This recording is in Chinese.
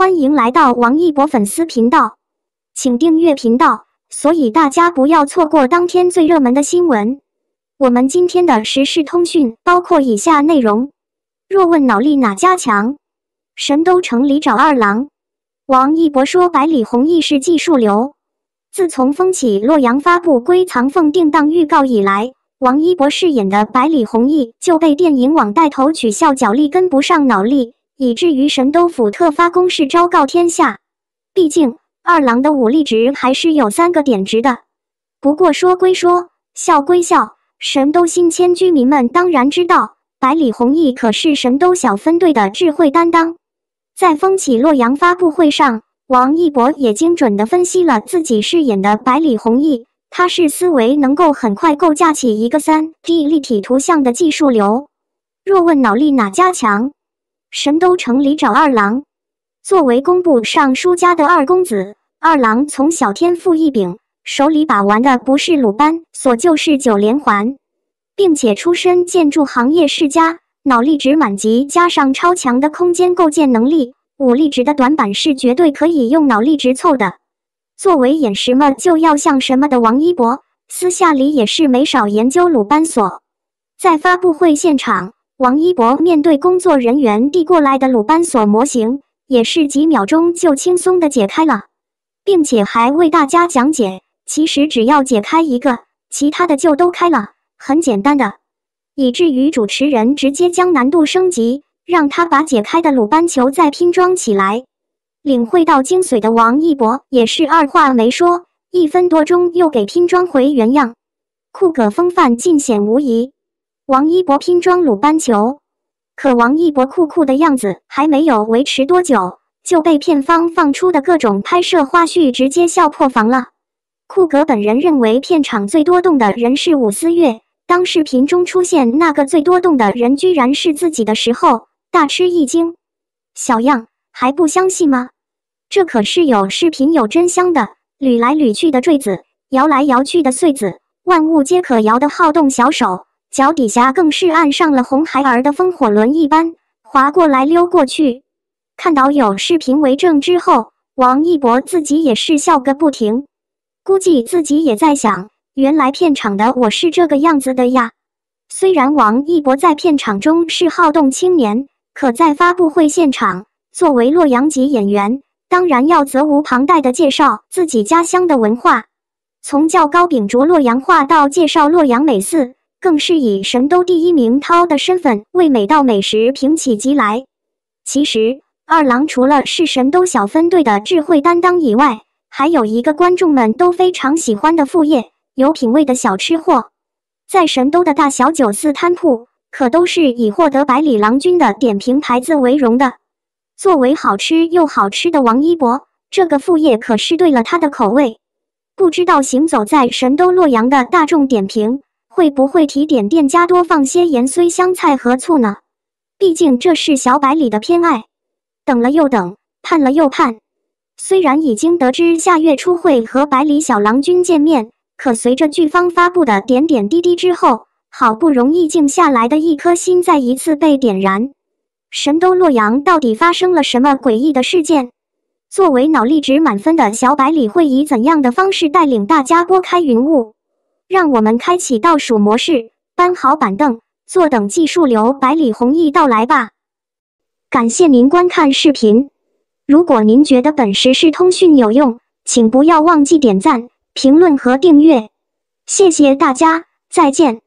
欢迎来到王一博粉丝频道，请订阅频道，所以大家不要错过当天最热门的新闻。我们今天的时事通讯包括以下内容：若问脑力哪家强，神都城里找二郎。王一博说百里弘毅是技术流。自从风起洛阳发布《归藏凤》定档预告以来，王一博饰演的百里弘毅就被电影网带头取笑脚力跟不上脑力。以至于神都府特发公示昭告天下。毕竟二郎的武力值还是有三个点值的。不过说归说，笑归笑，神都新迁居民们当然知道，百里弘毅可是神都小分队的智慧担当。在《风起洛阳》发布会上，王一博也精准地分析了自己饰演的百里弘毅，他是思维能够很快构架起一个三 D 立体图像的技术流。若问脑力哪家强？神都城里找二郎。作为工部尚书家的二公子，二郎从小天赋异禀，手里把玩的不是鲁班锁就是九连环，并且出身建筑行业世家，脑力值满级，加上超强的空间构建能力，武力值的短板是绝对可以用脑力值凑的。作为演什么就要像什么的王一博，私下里也是没少研究鲁班锁，在发布会现场。王一博面对工作人员递过来的鲁班锁模型，也是几秒钟就轻松的解开了，并且还为大家讲解，其实只要解开一个，其他的就都开了，很简单的。以至于主持人直接将难度升级，让他把解开的鲁班球再拼装起来，领会到精髓的王一博也是二话没说，一分多钟又给拼装回原样，酷哥风范尽显无疑。王一博拼装鲁班球，可王一博酷酷的样子还没有维持多久，就被片方放出的各种拍摄花絮直接笑破防了。酷哥本人认为片场最多动的人是伍思月，当视频中出现那个最多动的人居然是自己的时候，大吃一惊。小样，还不相信吗？这可是有视频有真相的，捋来捋去的坠子，摇来摇去的穗子，万物皆可摇的好动小手。脚底下更是按上了红孩儿的风火轮一般滑过来溜过去，看到有视频为证之后，王一博自己也是笑个不停，估计自己也在想，原来片场的我是这个样子的呀。虽然王一博在片场中是好动青年，可在发布会现场，作为洛阳籍演员，当然要责无旁贷的介绍自己家乡的文化，从较高秉烛洛阳话到介绍洛阳美寺。更是以神都第一名涛的身份为每道美食平起即来。其实二郎除了是神都小分队的智慧担当以外，还有一个观众们都非常喜欢的副业——有品位的小吃货。在神都的大小酒肆摊铺，可都是以获得百里郎君的点评牌子为荣的。作为好吃又好吃的王一博，这个副业可是对了他的口味。不知道行走在神都洛阳的大众点评。会不会提点店家多放些盐、虽香菜和醋呢？毕竟这是小百里的偏爱。等了又等，盼了又盼。虽然已经得知下月初会和百里小郎君见面，可随着剧方发布的点点滴滴之后，好不容易静下来的一颗心再一次被点燃。神都洛阳到底发生了什么诡异的事件？作为脑力值满分的小百里，会以怎样的方式带领大家拨开云雾？让我们开启倒数模式，搬好板凳，坐等技术流百里弘毅到来吧。感谢您观看视频，如果您觉得本实时通讯有用，请不要忘记点赞、评论和订阅。谢谢大家，再见。